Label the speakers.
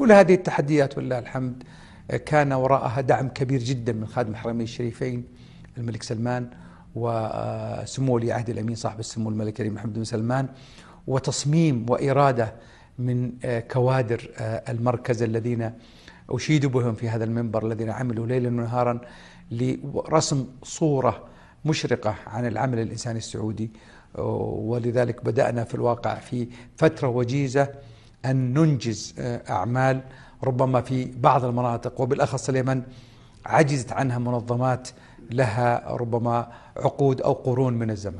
Speaker 1: كل هذه التحديات ولله الحمد آه، كان وراءها دعم كبير جدا من خادم الحرمين الشريفين الملك سلمان وسمو آه، ولي عهد الامين صاحب السمو الملك الكريم محمد بن سلمان وتصميم واراده من آه، كوادر المركز الذين اشيد بهم في هذا المنبر الذين عملوا ليلا ونهارا لرسم صوره مشرقه عن العمل الانساني السعودي ولذلك بدانا في الواقع في فتره وجيزه أن ننجز آه، أعمال ربما في بعض المناطق وبالأخص اليمن عجزت عنها منظمات لها ربما عقود أو قرون من الزمن